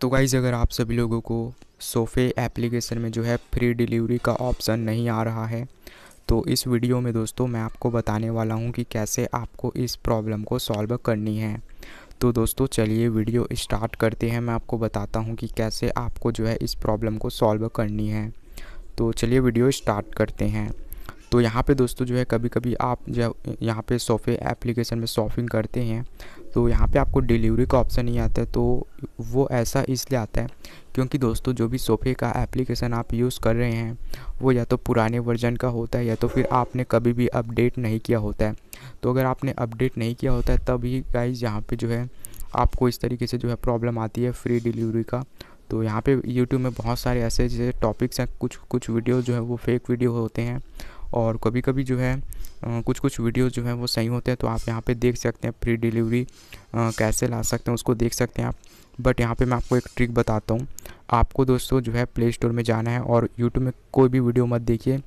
तो गाइज़ अगर आप सभी लोगों को सोफ़े एप्लीकेशन में जो है फ्री डिलीवरी का ऑप्शन नहीं आ रहा है तो इस वीडियो में दोस्तों मैं आपको बताने वाला हूं कि कैसे आपको इस प्रॉब्लम को सॉल्व करनी है तो दोस्तों चलिए वीडियो स्टार्ट करते हैं मैं आपको बताता हूं कि कैसे आपको जो है इस प्रॉब्लम को सॉल्व करनी है तो चलिए वीडियो स्टार्ट करते हैं तो यहाँ पे दोस्तों जो है कभी कभी आप जब यहाँ पे सोफे एप्लीकेशन में शॉपिंग करते हैं तो यहाँ पे आपको डिलीवरी का ऑप्शन नहीं आता है तो वो ऐसा इसलिए आता है क्योंकि दोस्तों जो भी सोफ़े का एप्लीकेशन आप यूज़ कर रहे हैं वो या तो पुराने वर्जन का होता है या तो फिर आपने कभी भी अपडेट नहीं किया होता है तो अगर आपने अपडेट नहीं किया होता है तभी गाइज यहाँ पर जो है आपको इस तरीके से जो है प्रॉब्लम आती है फ्री डिलीवरी का तो यहाँ पे यूट्यूब में बहुत सारे ऐसे जैसे टॉपिक्स हैं कुछ कुछ वीडियो जो है वो फेक वीडियो होते हैं और कभी कभी जो है कुछ कुछ वीडियो जो है वो सही होते हैं तो आप यहाँ पे देख सकते हैं फ्री डिलीवरी कैसे ला सकते हैं उसको देख सकते हैं आप बट यहाँ पे मैं आपको एक ट्रिक बताता हूँ आपको दोस्तों जो है प्ले स्टोर में जाना है और यूट्यूब में कोई भी वीडियो मत देखिए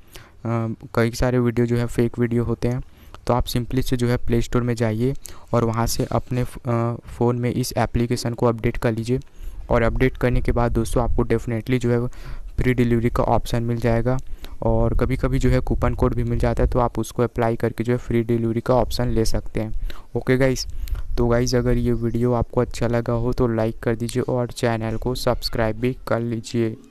कई सारे वीडियो जो है फेक वीडियो होते हैं तो आप सिंपली से जो है प्ले स्टोर में जाइए और वहाँ से अपने फ़ोन में इस एप्लीकेशन को अपडेट कर लीजिए और अपडेट करने के बाद दोस्तों आपको डेफिनेटली जो है फ्री डिलीवरी का ऑप्शन मिल जाएगा और कभी कभी जो है कूपन कोड भी मिल जाता है तो आप उसको अप्लाई करके जो है फ्री डिलीवरी का ऑप्शन ले सकते हैं ओके गाइस तो गाइस अगर ये वीडियो आपको अच्छा लगा हो तो लाइक कर दीजिए और चैनल को सब्सक्राइब भी कर लीजिए